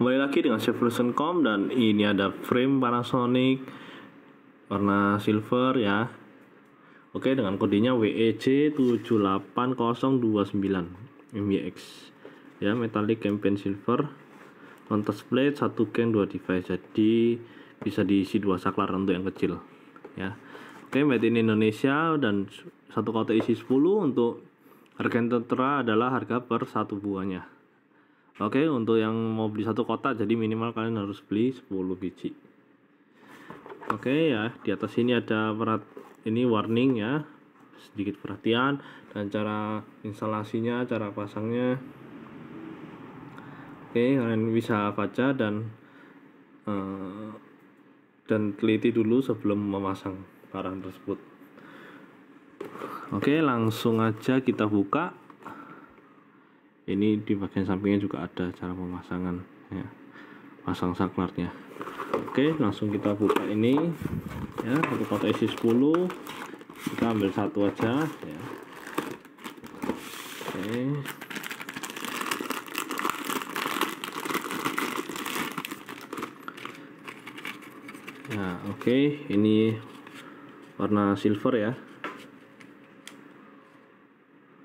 Kembali lagi dengan Chef dan ini ada frame Panasonic warna silver ya. Oke, dengan kodenya WEC 78029 MYX. Ya, metallic campaign silver. Kontes plate 1 gen 2 device. Jadi bisa diisi dua saklar untuk yang kecil ya. Oke, made in Indonesia dan satu kotak isi 10 untuk harga yang tertera adalah harga per satu buahnya. Oke, untuk yang mau beli satu kotak jadi minimal kalian harus beli 10 biji. Oke ya, di atas ini ada perat ini warning ya. Sedikit perhatian dan cara instalasinya, cara pasangnya. Oke, kalian bisa baca dan uh, dan teliti dulu sebelum memasang barang tersebut. Oke, langsung aja kita buka ini di bagian sampingnya juga ada cara pemasangan ya pasang saklarnya oke langsung kita buka ini ya Untuk kotak isi 10 kita ambil satu aja ya oke nah oke ini warna silver ya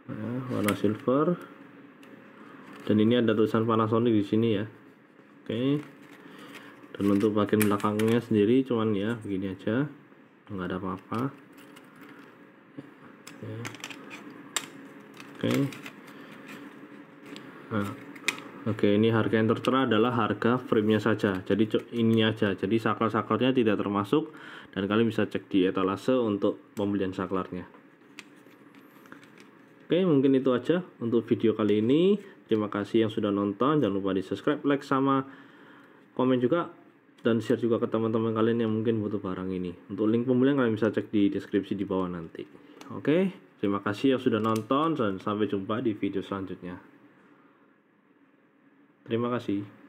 nah, warna silver dan ini ada tulisan Panasonic di sini ya oke dan untuk bagian belakangnya sendiri cuman ya begini aja nggak ada apa-apa oke nah Oke, ini harga yang tertera adalah harga frame-nya saja. Jadi ini aja. Jadi saklar-saklarnya tidak termasuk dan kalian bisa cek di etalase untuk pembelian saklarnya. Oke, mungkin itu aja untuk video kali ini. Terima kasih yang sudah nonton. Jangan lupa di subscribe, like, sama komen juga. Dan share juga ke teman-teman kalian yang mungkin butuh barang ini. Untuk link pembelian kalian bisa cek di deskripsi di bawah nanti. Oke, terima kasih yang sudah nonton. Dan sampai jumpa di video selanjutnya. Terima kasih.